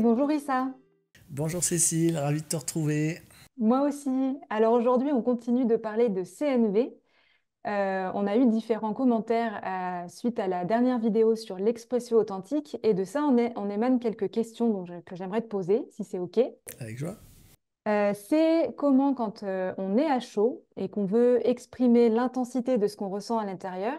bonjour Issa. Bonjour Cécile, ravie de te retrouver. Moi aussi. Alors aujourd'hui, on continue de parler de CNV. Euh, on a eu différents commentaires euh, suite à la dernière vidéo sur l'expression authentique et de ça, on, émane quelques questions que j'aimerais te poser, si c'est OK. Avec joie. Euh, c'est comment quand on est à chaud et qu'on veut exprimer l'intensité de ce qu'on ressent à l'intérieur,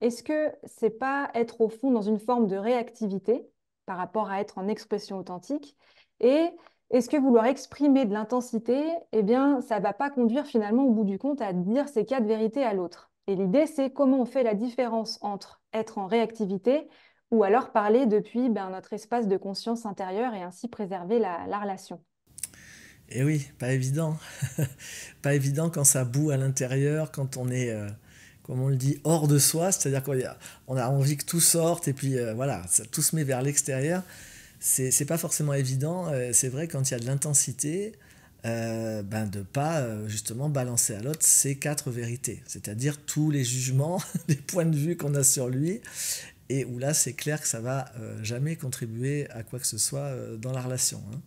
est-ce que c'est pas être au fond dans une forme de réactivité par rapport à être en expression authentique Et est-ce que vouloir exprimer de l'intensité, eh bien, ça ne va pas conduire finalement au bout du compte à dire ces quatre vérités à l'autre Et l'idée, c'est comment on fait la différence entre être en réactivité ou alors parler depuis ben, notre espace de conscience intérieure et ainsi préserver la, relation. Eh oui, pas évident. pas évident quand ça boue à l'intérieur, quand on est... Euh, comme on le dit, hors de soi, c'est-à-dire qu'on a envie que tout sorte et puis euh, voilà, ça, tout se met vers l'extérieur. C'est, pas forcément évident. Euh, c'est vrai, quand il y a de l'intensité, euh, ben de pas euh, justement balancer à l'autre ces quatre vérités, c'est-à-dire tous les jugements, les points de vue qu'on a sur lui et où là c'est clair que ça va euh, jamais contribuer à quoi que ce soit euh, dans la relation. Hein.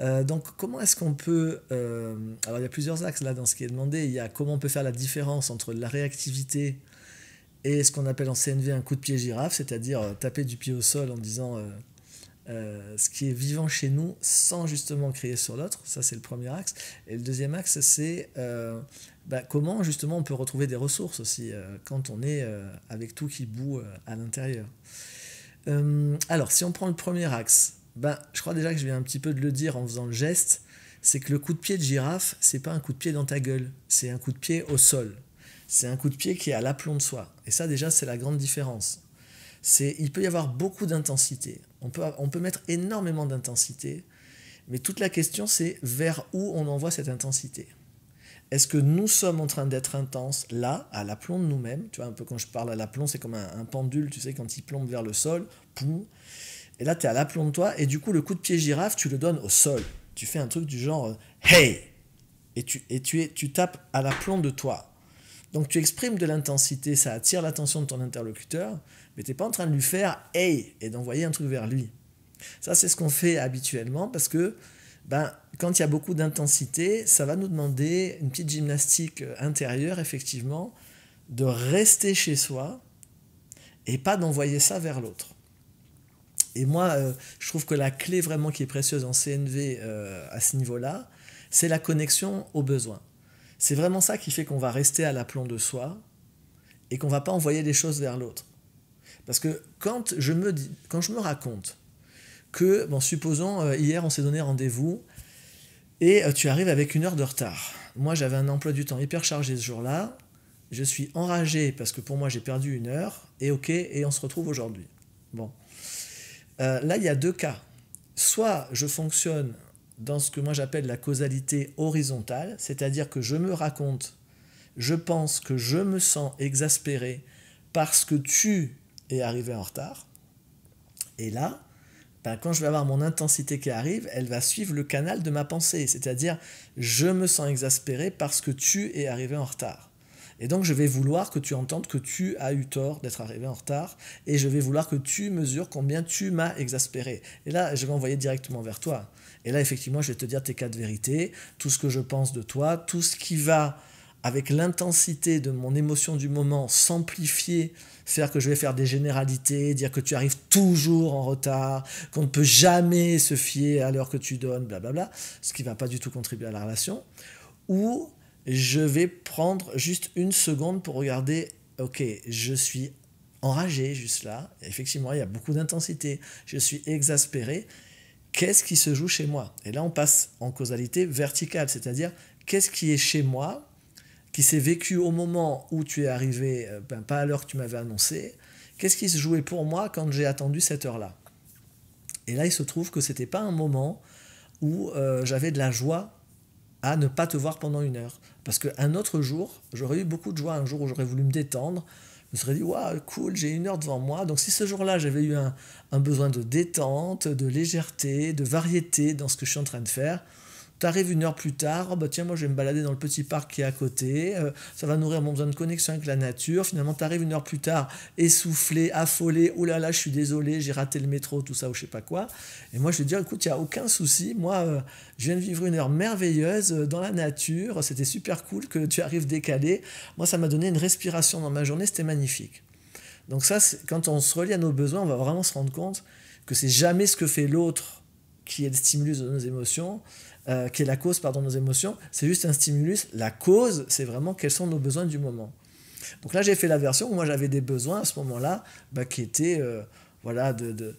Euh, donc comment est-ce qu'on peut... alors il y a plusieurs axes là dans ce qui est demandé, il y a comment on peut faire la différence entre la réactivité et ce qu'on appelle en CNV un coup de pied girafe, c'est-à-dire taper du pied au sol en disant euh, ce qui est vivant chez nous sans justement crier sur l'autre. Ça, c'est le premier axe. Et le deuxième axe, c'est euh, bah, comment justement on peut retrouver des ressources aussi euh, quand on est avec tout qui boue à l'intérieur. alors, si on prend le premier axe, bah, je crois déjà que je viens un petit peu de le dire en faisant le geste, c'est que le coup de pied de girafe, c'est pas un coup de pied dans ta gueule, c'est un coup de pied au sol. C'est un coup de pied qui est à l'aplomb de soi. Et ça, déjà, c'est la grande différence. C'est, il peut y avoir beaucoup d'intensité. On peut, mettre énormément d'intensité, mais toute la question c'est vers où on envoie cette intensité. Est-ce que nous sommes en train d'être intenses là, à l'aplomb de nous-mêmes Tu vois, un peu quand je parle à l'aplomb, c'est comme un, pendule, tu sais, quand il plombe vers le sol, pou Et là, tu es à l'aplomb de toi, et du coup, le coup de pied girafe, tu le donnes au sol. Tu fais un truc du genre euh, Hey Et tu, et tu, es, tu tapes à l'aplomb de toi. Donc tu exprimes de l'intensité, ça attire l'attention de ton interlocuteur, mais tu n'es pas en train de lui faire hey et d'envoyer un truc vers lui. Ça, c'est ce qu'on fait habituellement parce que ben, quand il y a beaucoup d'intensité, ça va nous demander une petite gymnastique euh, intérieure, effectivement, de rester chez soi et pas d'envoyer ça vers l'autre. Et moi, euh, je trouve que la clé vraiment qui est précieuse en CNV euh, à ce niveau-là, c'est la connexion aux besoins. C'est vraiment ça qui fait qu'on va rester à l'aplomb de soi et qu'on va pas envoyer des choses vers l'autre. Parce que quand je me, dis, quand je me raconte que, bon, supposons, euh, hier on s'est donné rendez-vous et euh, tu arrives avec une heure de retard. Moi j'avais un emploi du temps hyper chargé ce jour-là, je suis enragé parce que pour moi j'ai perdu une heure, et ok, et on se retrouve aujourd'hui. Bon. Euh, là, il y a deux cas. Soit je fonctionne dans ce que moi j'appelle la causalité horizontale, c'est-à-dire que je me raconte, je pense que je me sens exaspéré parce que tu es arrivé en retard. Et là, ben, quand je vais avoir mon intensité qui arrive, elle va suivre le canal de ma pensée, c'est-à-dire je me sens exaspéré parce que tu es arrivé en retard. Et donc je vais vouloir que tu entendes que tu as eu tort d'être arrivé en retard, et je vais vouloir que tu mesures combien tu m'as exaspéré. Et là, je vais envoyer directement vers toi. Et là, effectivement, je vais te dire tes quatre vérités, tout ce que je pense de toi, tout ce qui va avec l'intensité de mon émotion du moment s'amplifier, faire que je vais faire des généralités, dire que tu arrives toujours en retard, qu'on ne peut jamais se fier à l'heure que tu donnes, blablabla, bla bla, ce qui ne va pas du tout contribuer à la relation, ou je vais prendre juste une seconde pour regarder, ok, je suis enragé juste là, effectivement, il y a beaucoup d'intensité, je suis exaspéré, qu'est-ce qui se joue chez moi Et là, on passe en causalité verticale, c'est-à-dire qu'est-ce qui est chez moi, qui s'est vécu au moment où tu es arrivé, euh, ben, pas à l'heure que tu m'avais annoncé, qu'est-ce qui se jouait pour moi quand j'ai attendu cette heure-là Et là, il se trouve que ce n'était pas un moment où euh, j'avais de la joie à ne pas te voir pendant une heure. Parce qu'un autre jour, j'aurais eu beaucoup de joie, un jour où j'aurais voulu me détendre, me serais dit, waouh, cool, j'ai une heure devant moi. Donc si ce jour-là, j'avais eu un besoin de détente, de légèreté, de variété dans ce que je suis en train de faire, T'arrives une heure plus tard, oh, bah tiens, moi je vais me balader dans le petit parc qui est à côté, euh, ça va nourrir mon besoin de connexion avec la nature. Finalement, arrives une heure plus tard, essoufflé, affolé, oh là là, je suis désolé, j'ai raté le métro, tout ça, ou je sais pas quoi. Et moi je vais te dire, écoute, il n'y a aucun souci, moi euh, je viens de vivre une heure merveilleuse euh, dans la nature, c'était super cool que tu arrives décalé. Moi, ça m'a donné une respiration dans ma journée, c'était magnifique. Donc, ça, quand on se relie à nos besoins, on va vraiment se rendre compte que c'est jamais ce que fait l'autre qui est le stimulus de nos émotions, euh, qui est la cause pardon, de nos émotions, c'est juste un stimulus. La cause, c'est vraiment quels sont nos besoins du moment. Donc là, j'ai fait la version où moi j'avais des besoins à ce moment-là bah, qui étaient euh, voilà, de,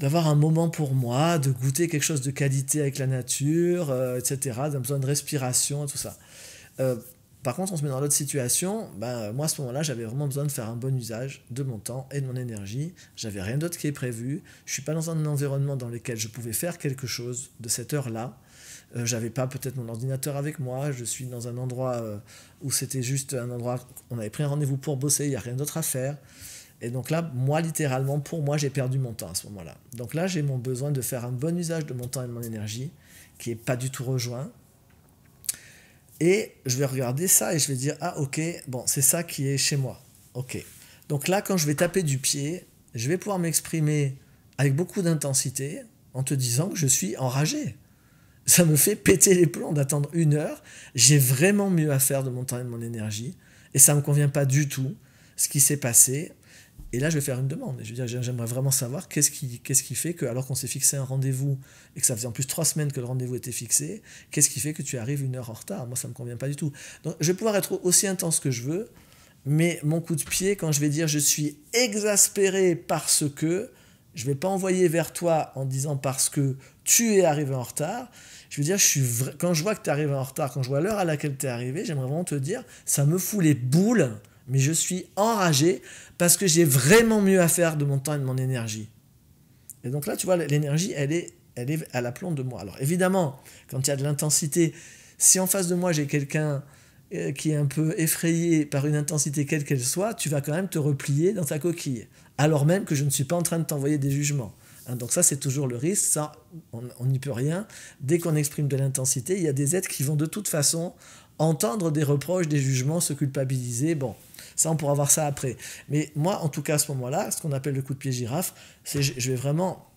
d'avoir un moment pour moi, de goûter quelque chose de qualité avec la nature, euh, etc., d'un besoin de respiration, tout ça. par contre, on se met dans l'autre situation, bah, moi à ce moment-là, j'avais vraiment besoin de faire un bon usage de mon temps et de mon énergie. J'avais rien d'autre qui est prévu. Je suis pas dans un environnement dans lequel je pouvais faire quelque chose de cette heure-là. Euh, j'avais pas peut-être mon ordinateur avec moi, je suis dans un endroit euh, où c'était juste un endroit, on avait pris un rendez-vous pour bosser, il n'y a rien d'autre à faire. Et donc là, moi, littéralement, pour moi, j'ai perdu mon temps à ce moment-là. Donc là, j'ai mon besoin de faire un bon usage de mon temps et de mon énergie, qui n'est pas du tout rejoint. Et je vais regarder ça et je vais dire, ah ok, bon, c'est ça qui est chez moi. Ok. Donc là, quand je vais taper du pied, je vais pouvoir m'exprimer avec beaucoup d'intensité en te disant que je suis enragé ça me fait péter les plombs d'attendre une heure. J'ai vraiment mieux à faire de mon temps et de mon énergie. Et ça ne me convient pas du tout ce qui s'est passé. Et là, je vais faire une demande. Je veux dire, j'aimerais vraiment savoir qu'est-ce qui, qu'est-ce qui fait que, alors qu'on s'est fixé un rendez-vous et que ça faisait en plus trois semaines que le rendez-vous était fixé, qu'est-ce qui fait que tu arrives une heure en retard Moi, ça ne me convient pas du tout. Donc, je vais pouvoir être aussi intense que je veux, mais mon coup de pied, quand je vais dire je suis exaspéré parce que, je ne vais pas envoyer vers toi en disant parce que tu es arrivé en retard. Je veux dire, quand je vois que tu es arrivé en retard, quand je vois l'heure à laquelle tu es arrivé, j'aimerais vraiment te dire, ça me fout les boules, mais je suis enragé parce que j'ai vraiment mieux à faire de mon temps et de mon énergie. Et donc là, tu vois, l'énergie, elle est, elle est à l'aplomb de moi. Alors évidemment, quand il y a de l'intensité, si en face de moi j'ai quelqu'un euh, qui est un peu effrayé par une intensité quelle qu'elle soit, tu vas quand même te replier dans ta coquille, alors même que je ne suis pas en train de t'envoyer des jugements. Hein, donc ça, c'est toujours le risque, ça, on n'y peut rien. Dès qu'on exprime de l'intensité, il y a des êtres qui vont de toute façon entendre des reproches, des jugements, se culpabiliser. Bon, ça, on pourra voir ça après. Mais moi, en tout cas, à ce moment-là, ce qu'on appelle le coup de pied girafe, c'est je vais vraiment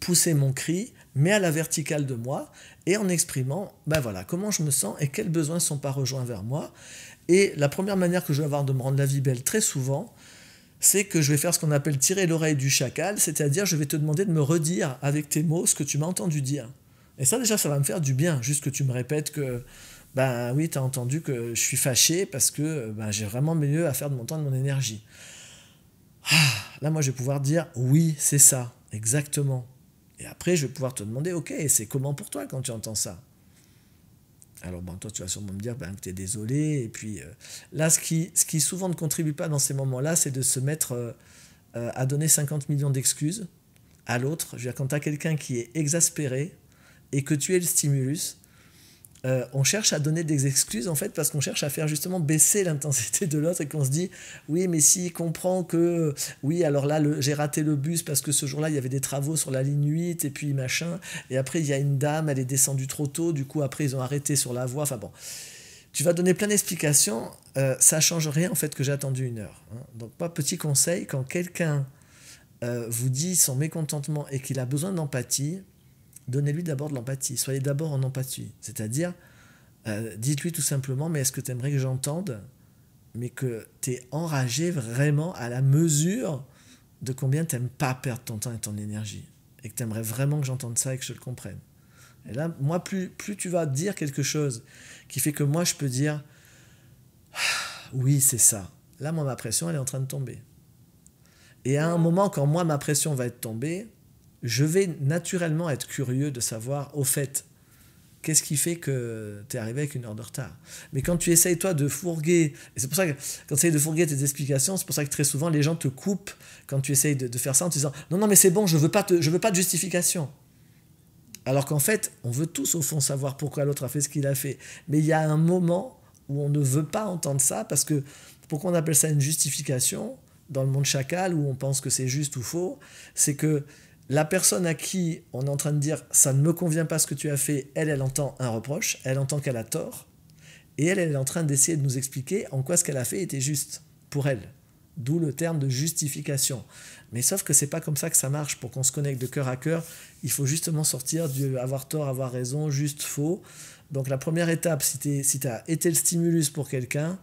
pousser mon cri, mais à la verticale de moi, et en exprimant, ben voilà, comment je me sens et quels besoins ne sont pas rejoints vers moi. Et la première manière que je vais avoir de me rendre la vie belle très souvent, c'est que je vais faire ce qu'on appelle tirer l'oreille du chacal, c'est-à-dire je vais te demander de me redire avec tes mots ce que tu m'as entendu dire. Et ça déjà, ça va me faire du bien, juste que tu me répètes que, ben oui, tu as entendu que je suis fâché parce que bah, j'ai vraiment mieux à faire de mon temps, de mon énergie. Ah, là, moi, je vais pouvoir dire, oui, c'est ça, exactement. Et après, je vais pouvoir te demander, ok, c'est comment pour toi quand tu entends ça alors, toi, tu vas sûrement me dire, ben, que tu es désolé. Et puis, euh, là, ce qui, souvent ne contribue pas dans ces moments-là, c'est de se mettre euh, euh, à donner 50 millions d'excuses à l'autre. Je quand tu as quelqu'un qui est exaspéré et que tu es le stimulus, euh, on cherche à donner des excuses en fait parce qu'on cherche à faire justement baisser l'intensité de l'autre et qu'on se dit oui mais s'il comprend que oui alors là j'ai raté le bus parce que ce jour-là il y avait des travaux sur la ligne 8 et puis machin et après il y a une dame elle est descendue trop tôt du coup après ils ont arrêté sur la voie enfin bon tu vas donner plein d'explications, euh, ça change rien en fait que j'ai attendu une heure. Hein. Donc, pas petit conseil, quand quelqu'un euh, vous dit son mécontentement et qu'il a besoin d'empathie, donnez-lui d'abord de l'empathie. Soyez d'abord en empathie. C'est-à-dire, euh, dites-lui tout simplement, mais est-ce que tu aimerais que j'entende Mais que tu es enragé vraiment à la mesure de combien tu n'aimes pas perdre ton temps et ton énergie. Et que tu aimerais vraiment que j'entende ça et que je le comprenne. Et là, moi, plus, plus tu vas dire quelque chose qui fait que moi, je peux dire, ah, oui, c'est ça. Là, moi, ma pression, elle est en train de tomber. Et à un moment, quand moi, ma pression va être tombée, je vais naturellement être curieux de savoir, au fait, qu'est-ce qui fait que tu es arrivé avec une heure de retard Mais quand tu essayes, toi, de fourguer, et c'est pour ça que quand tu essayes de fourguer tes explications, c'est pour ça que très souvent les gens te coupent quand tu essayes de, faire ça en te disant Non, non, mais c'est bon, je veux pas je veux pas de justification. Alors qu'en fait, on veut tous, au fond, savoir pourquoi l'autre a fait ce qu'il a fait. Mais il y a un moment où on ne veut pas entendre ça parce que pourquoi on appelle ça une justification dans le monde chacal où on pense que c'est juste ou faux C'est que la personne à qui on est en train de dire ça ne me convient pas ce que tu as fait, elle, elle entend un reproche, elle entend qu'elle a tort, et elle, elle est en train d'essayer de nous expliquer en quoi ce qu'elle a fait était juste pour elle. D'où le terme de justification. Mais sauf que c'est pas comme ça que ça marche. Pour qu'on se connecte de cœur à cœur, il faut justement sortir du avoir tort, avoir raison, juste faux. Donc la première étape, si tu si as été le stimulus pour quelqu'un,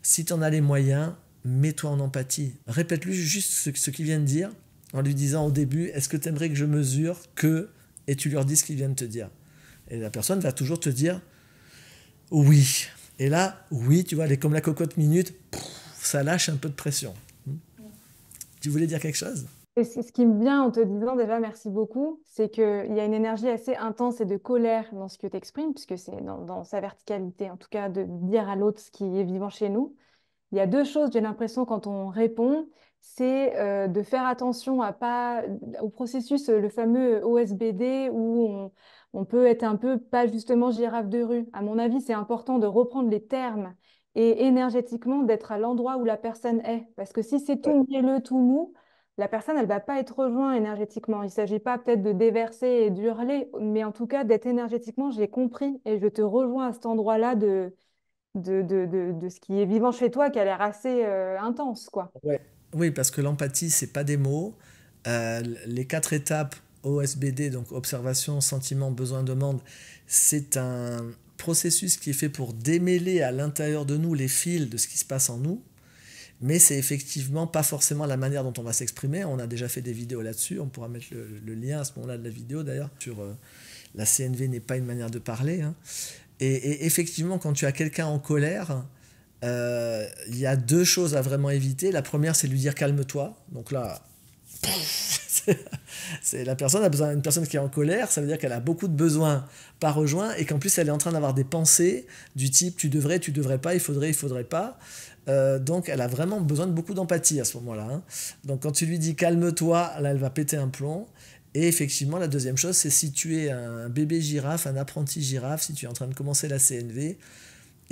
si tu en as les moyens, mets-toi en empathie. Répète-lui juste ce, ce qu'il vient de dire en lui disant au début Est-ce que tu aimerais que je mesure que Et tu leur dis ce qu'ils viennent te dire. Et la personne va toujours te dire Oui. Et là, oui, tu vois, elle est comme la cocotte minute, ça lâche un peu de pression. Hmm. Tu voulais dire quelque chose et ce qui me vient en te disant déjà merci beaucoup, c'est qu'il y a une énergie assez intense et de colère dans ce que tu exprimes, puisque c'est dans, dans, sa verticalité, en tout cas, de dire à l'autre ce qui est vivant chez nous. Il y a deux choses, j'ai l'impression, quand on répond c'est euh, de faire attention à pas, au processus, euh, le fameux OSBD, où on, peut être un peu pas justement girafe de rue. À mon avis, c'est important de reprendre les termes et énergétiquement d'être à l'endroit où la personne est. Parce que si c'est tout mielleux, tout mou, la personne, elle ne va pas être rejointe énergétiquement. Il ne s'agit pas peut-être de déverser et d'hurler, mais en tout cas d'être énergétiquement, j'ai compris et je te rejoins à cet endroit-là de de, de, de, ce qui est vivant chez toi qui a l'air assez euh, intense. quoi. Oui, parce que l'empathie, c'est pas des mots. Euh, les quatre étapes OSBD, donc observation, sentiment, besoin, demande, c'est un processus qui est fait pour démêler à l'intérieur de nous les fils de ce qui se passe en nous. Mais c'est effectivement pas forcément la manière dont on va s'exprimer. On a déjà fait des vidéos là-dessus. On pourra mettre le, lien à ce moment-là de la vidéo d'ailleurs. Sur euh, la CNV n'est pas une manière de parler. Hein. et, effectivement, quand tu as quelqu'un en colère, euh, il y a deux choses à vraiment éviter. La première, c'est lui dire calme-toi. Donc là, c'est la personne a besoin une personne qui est en colère, ça veut dire qu'elle a beaucoup de besoins pas rejoints et qu'en plus elle est en train d'avoir des pensées du type tu devrais, tu devrais pas, il faudrait, il faudrait pas. Euh, donc elle a vraiment besoin de beaucoup d'empathie à ce moment-là. Hein. Donc quand tu lui dis calme-toi, là elle va péter un plomb. Et effectivement, la deuxième chose, c'est si tu es un bébé girafe, un apprenti girafe, si tu es en train de commencer la CNV,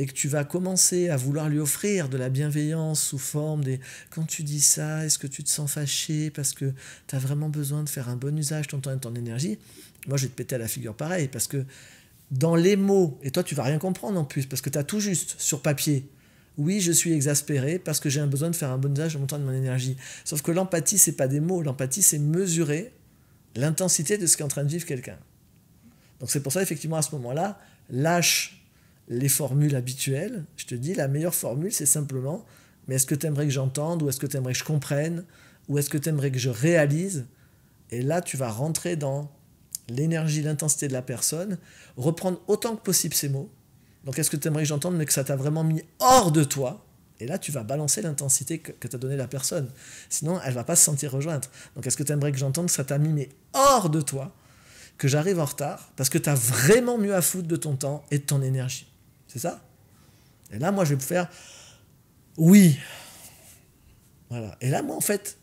et que tu vas commencer à vouloir lui offrir de la bienveillance sous forme des quand tu dis ça, est-ce que tu te sens fâché parce que tu as vraiment besoin de faire un bon usage de ton temps et de ton énergie Moi, je vais te péter à la figure pareil parce que dans les mots, et toi, tu vas rien comprendre en plus parce que tu as tout juste sur papier. Oui, je suis exaspéré parce que j'ai un besoin de faire un bon usage de mon temps et de mon énergie. Sauf que l'empathie, c'est pas des mots. L'empathie, c'est mesurer l'intensité de ce qu'est en train de vivre quelqu'un. Donc c'est pour ça, effectivement, à ce moment-là, lâche les formules habituelles. Je te dis, la meilleure formule, c'est simplement, mais est-ce que tu aimerais que j'entende, ou est-ce que tu aimerais que je comprenne, ou est-ce que tu aimerais que je réalise Et là, tu vas rentrer dans l'énergie, l'intensité de la personne, reprendre autant que possible ces mots. Donc, est-ce que tu aimerais que j'entende, mais que ça t'a vraiment mis hors de toi et là, tu vas balancer l'intensité que, t'as donné donnée la personne. Sinon, elle va pas se sentir rejointe. Donc, est-ce que tu aimerais que j'entende que ça t'a mis mais hors de toi, que j'arrive en retard, parce que tu as vraiment mieux à foutre de ton temps et de ton énergie c'est ça Et là, moi, je vais faire oui. Voilà. Et là, moi, en fait,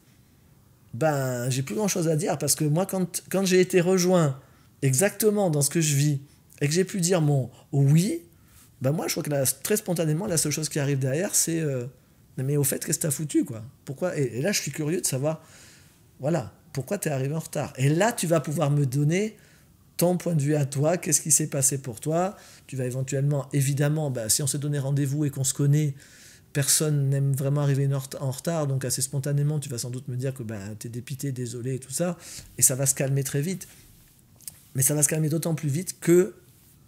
ben, j'ai plus grand chose à dire parce que moi, quand, j'ai été rejoint exactement dans ce que je vis et que j'ai pu dire mon oui, ben moi, je crois que très spontanément, la seule chose qui arrive derrière, c'est euh, mais au fait, qu'est-ce que t'as foutu, quoi Pourquoi et, et, là, je suis curieux de savoir, voilà, pourquoi t'es arrivé en retard Et là, tu vas pouvoir me donner ton point de vue à toi, qu'est-ce qui s'est passé pour toi. Tu vas éventuellement, évidemment, bah, si on s'est donné rendez-vous et qu'on se connaît, personne n'aime vraiment arriver en retard, donc assez spontanément, tu vas sans doute me dire que bah, tu es dépité, désolé et tout ça, et ça va se calmer très vite. Mais ça va se calmer d'autant plus vite que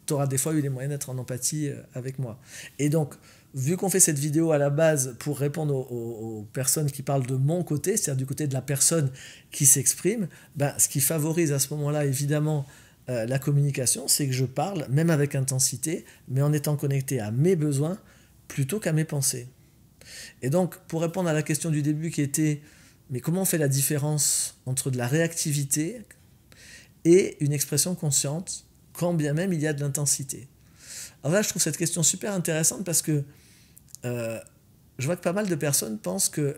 tu auras des fois eu les moyens d'être en empathie euh, avec moi. Et donc, vu qu'on fait cette vidéo à la base pour répondre aux, personnes qui parlent de mon côté, c'est-à-dire du côté de la personne qui s'exprime, bah, ce qui favorise à ce moment-là, évidemment, euh, la communication, c'est que je parle, même avec intensité, mais en étant connecté à mes besoins plutôt qu'à mes pensées. Et donc, pour répondre à la question du début qui était, mais comment on fait la différence entre de la réactivité et une expression consciente, quand bien même il y a de l'intensité Alors là, je trouve cette question super intéressante parce que euh, je vois que pas mal de personnes pensent que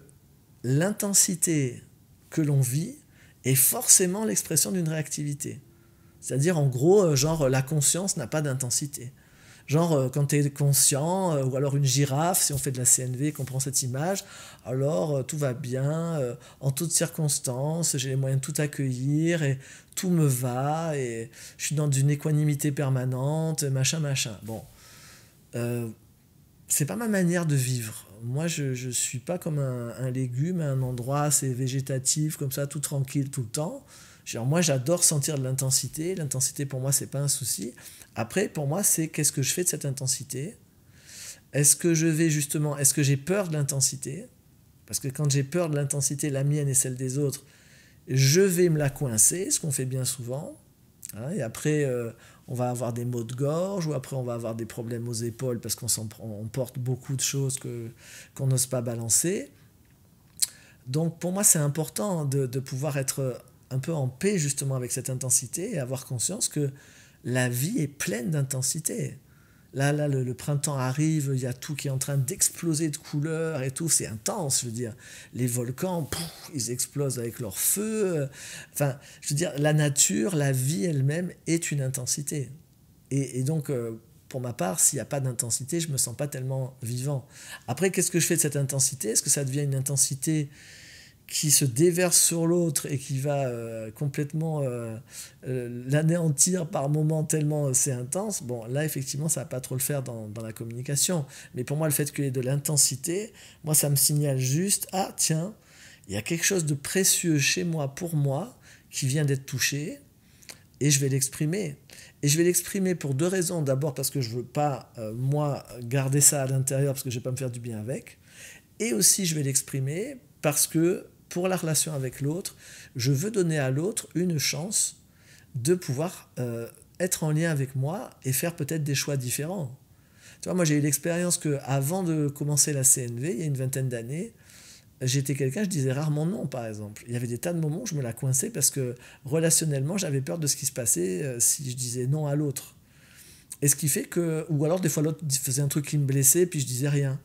l'intensité que l'on vit est forcément l'expression d'une réactivité. C'est-à-dire, en gros, euh, genre, la conscience n'a pas d'intensité. Genre, euh, quand tu es conscient, euh, ou alors une girafe, si on fait de la CNV, qu'on prend cette image, alors tout va bien, en toutes circonstances, j'ai les moyens de tout accueillir, et tout me va, et je suis dans une équanimité permanente, machin, machin. Bon. c'est pas ma manière de vivre. Moi, je ne suis pas comme un, légume un endroit assez végétatif, comme ça, tout tranquille tout le temps. Genre, moi, j'adore sentir de l'intensité. L'intensité, pour moi, c'est pas un souci. Après, pour moi, c'est qu'est-ce que je fais de cette intensité Est-ce que je vais justement, est-ce que j'ai peur de l'intensité Parce que quand j'ai peur de l'intensité, la mienne et celle des autres, je vais me la coincer, ce qu'on fait bien souvent. Hein, et après, euh, on va avoir des maux de gorge, ou après, on va avoir des problèmes aux épaules parce qu'on on porte beaucoup de choses que, qu'on n'ose pas balancer. Donc, pour moi, c'est important de, de pouvoir être un peu en paix justement avec cette intensité et avoir conscience que la vie est pleine d'intensité. Là, là, le, printemps arrive, il y a tout qui est en train d'exploser de couleurs et tout, c'est intense, je veux dire. Les volcans, ils explosent avec leur feu. Enfin, je veux dire, la nature, la vie elle-même est une intensité. Et, et donc, euh, pour ma part, s'il n'y a pas d'intensité, je ne me sens pas tellement vivant. Après, qu'est-ce que je fais de cette intensité Est-ce que ça devient une intensité qui se déverse sur l'autre et qui va euh, complètement euh, euh, l'anéantir par moments tellement c'est intense, bon là effectivement ça va pas trop le faire dans, dans la communication. Mais pour moi le fait qu'il y ait de l'intensité, moi ça me signale juste, ah tiens, il y a quelque chose de précieux chez moi, pour moi, qui vient d'être touché, et je vais l'exprimer. Et je vais l'exprimer pour deux raisons. D'abord parce que je veux pas, moi, garder ça à l'intérieur parce que je vais pas me faire du bien avec. Et aussi je vais l'exprimer parce que pour la relation avec l'autre, je veux donner à l'autre une chance de pouvoir euh, être en lien avec moi et faire peut-être des choix différents. Tu vois, moi j'ai eu l'expérience que avant de commencer la CNV, il y a une vingtaine d'années, j'étais quelqu'un, je disais rarement non, par exemple. Il y avait des tas de moments où je me la coinçais parce que relationnellement, j'avais peur de ce qui se passait euh, si je disais non à l'autre. Et ce qui fait que, ou alors des fois l'autre faisait un truc qui me blessait, puis je disais rien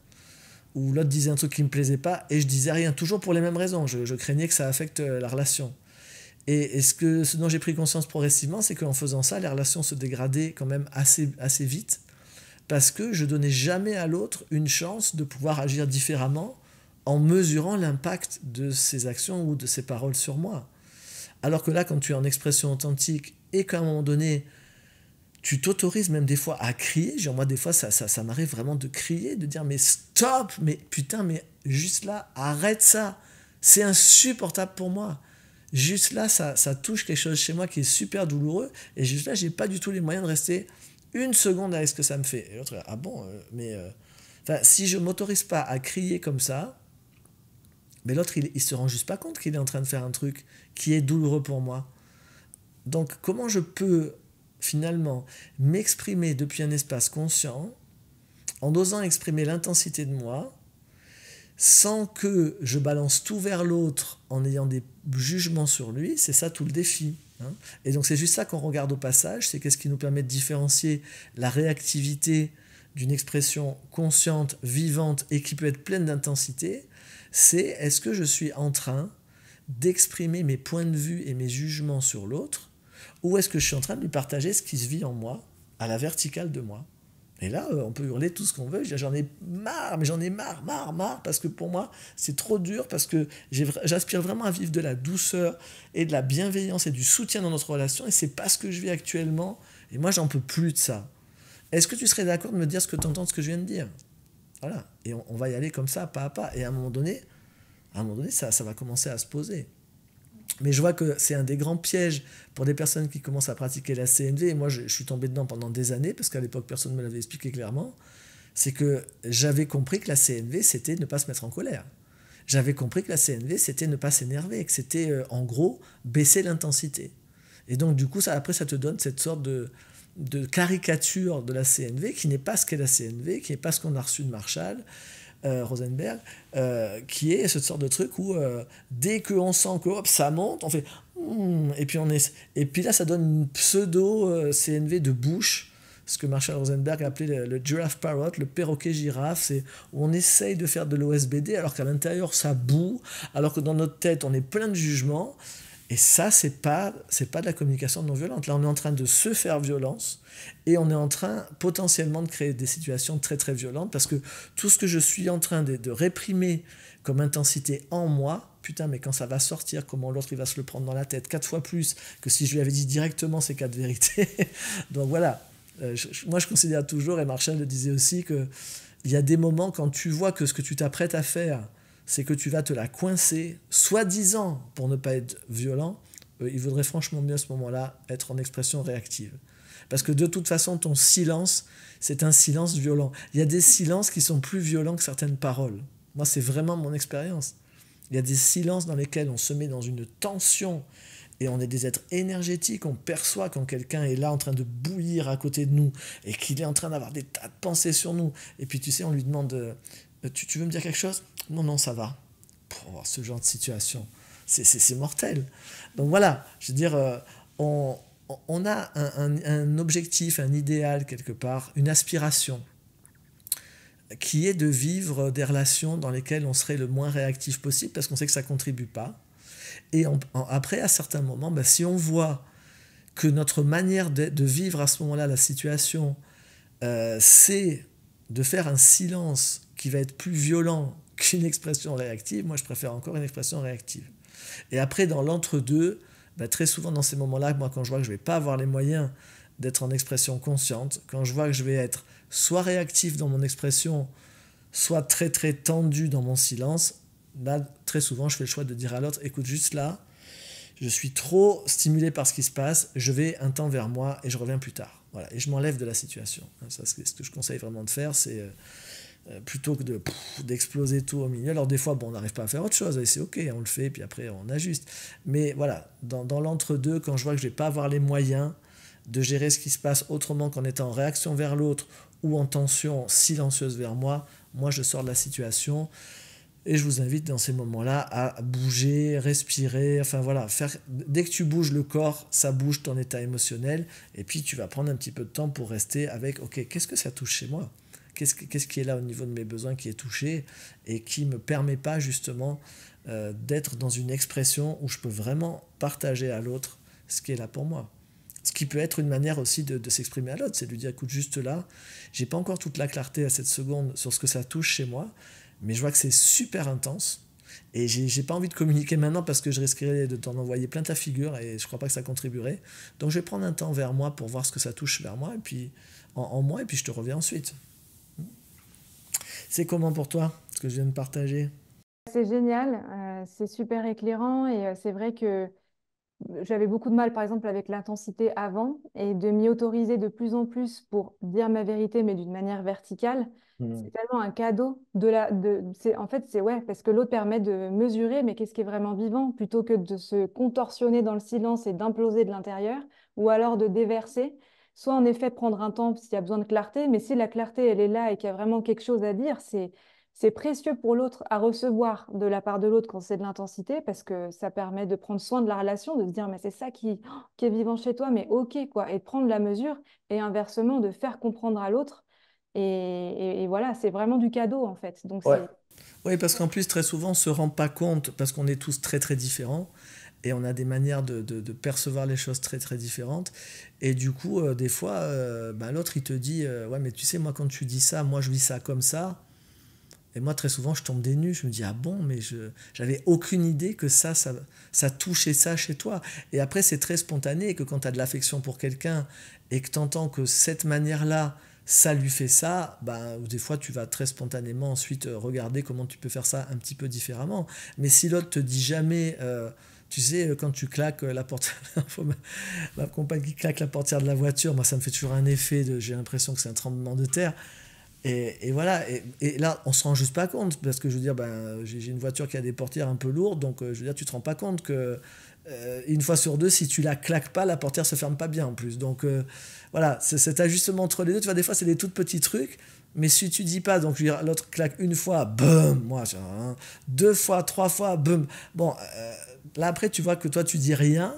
où l'autre disait un truc qui me plaisait pas et je disais rien, toujours pour les mêmes raisons. Je, craignais que ça affecte euh, la relation. Et, ce, que, ce dont j'ai pris conscience progressivement, c'est qu'en faisant ça, les relations se dégradaient quand même assez, assez vite parce que je donnais jamais à l'autre une chance de pouvoir agir différemment en mesurant l'impact de ses actions ou de ses paroles sur moi. Alors que là, quand tu es en expression authentique et qu'à un moment donné, tu t'autorises même des fois à crier. Genre, moi, des fois, ça, ça, m'arrive vraiment de crier, de dire, mais stop, mais putain, mais juste là, arrête ça. C'est insupportable pour moi. Juste là, ça, ça touche quelque chose chez moi qui est super douloureux. Et juste là, j'ai pas du tout les moyens de rester une seconde avec ce que ça me fait. Et l'autre, ah bon, euh, mais. Euh, si je m'autorise pas à crier comme ça, mais l'autre, il, il se rend juste pas compte qu'il est en train de faire un truc qui est douloureux pour moi. Donc, comment je peux finalement m'exprimer depuis un espace conscient, en osant exprimer l'intensité de moi, sans que je balance tout vers l'autre en ayant des jugements sur lui, c'est ça tout le défi. Hein. Et donc c'est juste ça qu'on regarde au passage, c'est qu'est-ce qui nous permet de différencier la réactivité d'une expression consciente, vivante et qui peut être pleine d'intensité, c'est est-ce que je suis en train d'exprimer mes points de vue et mes jugements sur l'autre ou est-ce que je suis en train de lui partager ce qui se vit en moi, à la verticale de moi Et là, euh, on peut hurler tout ce qu'on veut. J'en ai marre, mais j'en ai marre, marre, marre, parce que pour moi, c'est trop dur, parce que j'aspire vraiment à vivre de la douceur et de la bienveillance et du soutien dans notre relation, et c'est pas ce que je vis actuellement, et moi, j'en peux plus de ça. Est-ce que tu serais d'accord de me dire ce que tu entends de ce que je viens de dire Voilà. Et on, va y aller comme ça, pas à pas. Et à un moment donné, à un moment donné, ça va commencer à se poser. Mais je vois que c'est un des grands pièges pour des personnes qui commencent à pratiquer la CNV. Et moi, je, suis tombé dedans pendant des années, parce qu'à l'époque, personne ne me l'avait expliqué clairement. C'est que j'avais compris que la CNV, c'était ne pas se mettre en colère. J'avais compris que la CNV, c'était ne pas s'énerver, que c'était, euh, en gros, baisser l'intensité. Et donc, du coup, ça, après, ça te donne cette sorte de, de caricature de la CNV qui n'est pas ce qu'est la CNV, qui n'est pas ce qu'on a reçu de Marshall, euh, Rosenberg, euh, qui est cette sorte de truc où euh, dès qu'on sent que hop, ça monte, on fait hmm, et puis on est et puis là ça donne une pseudo CNV de bouche ce que Marshall Rosenberg a appelé le giraffe parrot, le perroquet girafe, c'est on essaye de faire de l'OSBD alors qu'à l'intérieur ça boue, alors que dans notre tête on est plein de jugements, et ça, c'est pas, c'est pas de la communication non violente. Là, on est en train de se faire violence et on est en train potentiellement de créer des situations très très violentes parce que tout ce que je suis en train de, réprimer comme intensité en moi, putain, mais quand ça va sortir, comment l'autre il va se le prendre dans la tête quatre fois plus que si je lui avais dit directement ces quatre vérités. Donc voilà, euh, moi je considère toujours, et Marshall le disait aussi, que il y a des moments quand tu vois que ce que tu t'apprêtes à faire c'est que tu vas te la coincer, soi-disant pour ne pas être violent, euh, il vaudrait franchement mieux à ce moment-là être en expression réactive. Parce que de toute façon, ton silence, c'est un silence violent. Il y a des silences qui sont plus violents que certaines paroles. Moi, c'est vraiment mon expérience. Il y a des silences dans lesquels on se met dans une tension et on est des êtres énergétiques. On perçoit quand quelqu'un est là en train de bouillir à côté de nous et qu'il est en train d'avoir des tas de pensées sur nous. Et puis, tu sais, on lui demande euh, euh, tu, veux me dire quelque chose Non, non, ça va. Pour ce genre de situation, c'est mortel. Donc voilà, je veux dire, euh, on, on a un, objectif, un idéal quelque part, une aspiration qui est de vivre des relations dans lesquelles on serait le moins réactif possible parce qu'on sait que ça ne contribue pas. Et après, à certains moments, bah, si on voit que notre manière de, vivre à ce moment-là la situation, euh, c'est de faire un silence qui va être plus violent qu'une expression réactive, moi je préfère encore une expression réactive. Et après, dans l'entre-deux, bah, très souvent dans ces moments-là, moi quand je vois que je ne vais pas avoir les moyens d'être en expression consciente, quand je vois que je vais être soit réactif dans mon expression, soit très très tendu dans mon silence, bah, très souvent je fais le choix de dire à l'autre, écoute juste là, je suis trop stimulé par ce qui se passe, je vais un temps vers moi et je reviens plus tard. Voilà, et je m'enlève de la situation. Hein, c'est ce que je conseille vraiment de faire, c'est euh, euh, plutôt que de d'exploser tout au milieu. Alors des fois, bon, on n'arrive pas à faire autre chose, et c'est ok, on le fait, puis après on ajuste. Mais voilà, dans, dans l'entre-deux, quand je vois que je vais pas avoir les moyens de gérer ce qui se passe autrement qu'en étant en réaction vers l'autre ou en tension silencieuse vers moi, moi je sors de la situation. Et je vous invite dans ces moments-là à bouger, respirer, enfin voilà, faire dès que tu bouges le corps, ça bouge ton état émotionnel et puis tu vas prendre un petit peu de temps pour rester avec OK, qu'est-ce que ça touche chez moi qu'est-ce, qui est là au niveau de mes besoins qui est touché et qui ne me permet pas justement euh, d'être dans une expression où je peux vraiment partager à l'autre ce qui est là pour moi. Ce qui peut être une manière aussi de, s'exprimer à l'autre, c'est de lui dire écoute, juste là, j'ai pas encore toute la clarté à cette seconde sur ce que ça touche chez moi, mais je vois que c'est super intense. Et j'ai, n'ai pas envie de communiquer maintenant parce que je risquerais de t'en envoyer plein ta figure et je crois pas que ça contribuerait. Donc je vais prendre un temps vers moi pour voir ce que ça touche vers moi et puis en, en moi et puis je te reviens ensuite. C'est comment pour toi ce que je viens de partager C'est génial, euh, c'est super éclairant et euh, c'est vrai que j'avais beaucoup de mal, par exemple, avec l'intensité avant et de m'y autoriser de plus en plus pour dire ma vérité, mais d'une manière verticale. Mmh. C'est tellement un cadeau de la. en fait, c'est ouais, parce que l'autre permet de mesurer, mais qu'est-ce qui est vraiment vivant, plutôt que de se contorsionner dans le silence et d'imploser de l'intérieur, ou alors de déverser soit en effet prendre un temps s'il y a besoin de clarté, mais si la clarté, elle est là et qu'il y a vraiment quelque chose à dire, c'est c'est précieux pour l'autre à recevoir de la part de l'autre quand c'est de l'intensité parce que ça permet de prendre soin de la relation, de se dire mais c'est ça qui, est vivant chez toi, mais ok quoi, et de prendre la mesure et inversement de faire comprendre à l'autre. Et, voilà, c'est vraiment du cadeau en fait. Donc ouais. Oui, parce qu'en plus très souvent on se rend pas compte parce qu'on est tous très très différents et on a des manières de, percevoir les choses très très différentes. Et du coup, euh, des fois, euh, bah, l'autre il te dit euh, Ouais, mais tu sais, moi quand tu dis ça, moi je vis ça comme ça. Et moi très souvent je tombe des nues, je me dis Ah bon, mais je j'avais aucune idée que ça, ça, ça touchait ça chez toi. Et après, c'est très spontané que quand tu as de l'affection pour quelqu'un et que tu entends que cette manière-là, ça lui fait ça, bah des fois tu vas très spontanément ensuite regarder comment tu peux faire ça un petit peu différemment. Mais si l'autre te dit jamais tu sais, euh, quand tu claques euh, la portière, ma compagne qui claque la portière de la voiture, moi ça me fait toujours un effet de j'ai l'impression que c'est un tremblement de terre. Et, voilà, et, là on se rend juste pas compte parce que je veux dire, ben, j'ai une voiture qui a des portières un peu lourdes, donc euh, je veux dire, tu te rends pas compte que une fois sur deux, si tu la claques pas, la portière se ferme pas bien en plus. Donc voilà, cet ajustement entre les deux, tu vois, des fois c'est des tout petits trucs, mais si tu dis pas, donc l'autre claque une fois, boum, moi, hein. deux fois, trois fois, boum. Bon, euh, là après, tu vois que toi, tu dis rien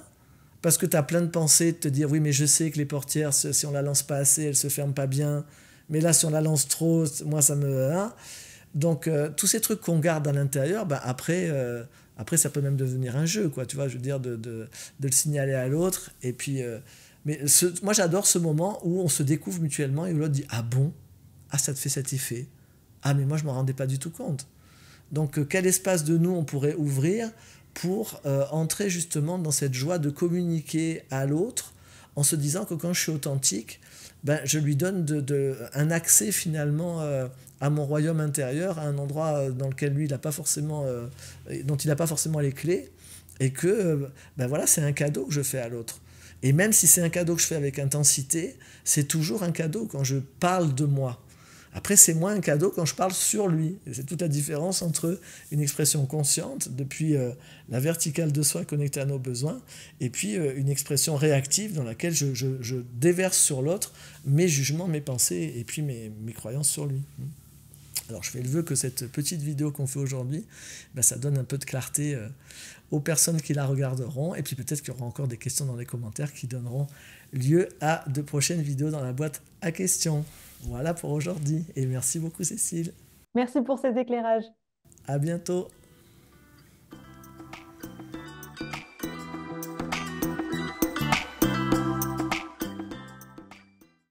parce que tu as plein de pensées de te dire, oui, mais je sais que les portières, si on la lance pas assez, elles se ferment pas bien. Mais là, si on la lance trop, moi, ça me. Hein. Donc, euh, tous ces trucs qu'on garde à l'intérieur, bah, après. Euh, après, ça peut même devenir un jeu, quoi, tu vois, je veux dire, de, le signaler à l'autre. Et puis, mais moi, j'adore ce moment où on se découvre mutuellement et où l'autre dit Ah bon ah, ça te fait cet effet. Ah, mais moi, je ne m'en rendais pas du tout compte. Donc, euh, quel espace de nous on pourrait ouvrir pour euh, entrer justement dans cette joie de communiquer à l'autre en se disant que quand je suis authentique, ben, je lui donne de, un accès finalement euh, à mon royaume intérieur, à un endroit dans lequel lui, il a pas forcément, dont il n'a pas forcément les clés, et que ben voilà, c'est un cadeau que je fais à l'autre. Et même si c'est un cadeau que je fais avec intensité, c'est toujours un cadeau quand je parle de moi. Après, c'est moins un cadeau quand je parle sur lui. C'est toute la différence entre une expression consciente, depuis euh, la verticale de soi connectée à nos besoins, et puis euh, une expression réactive dans laquelle je, déverse sur l'autre mes jugements, mes pensées, et puis mes, croyances sur lui. Alors je fais le vœu que cette petite vidéo qu'on fait aujourd'hui, ben, ça donne un peu de clarté euh, aux personnes qui la regarderont. Et puis peut-être qu'il y aura encore des questions dans les commentaires qui donneront lieu à de prochaines vidéos dans la boîte à questions. Voilà pour aujourd'hui et merci beaucoup Cécile. Merci pour cet éclairage. À bientôt.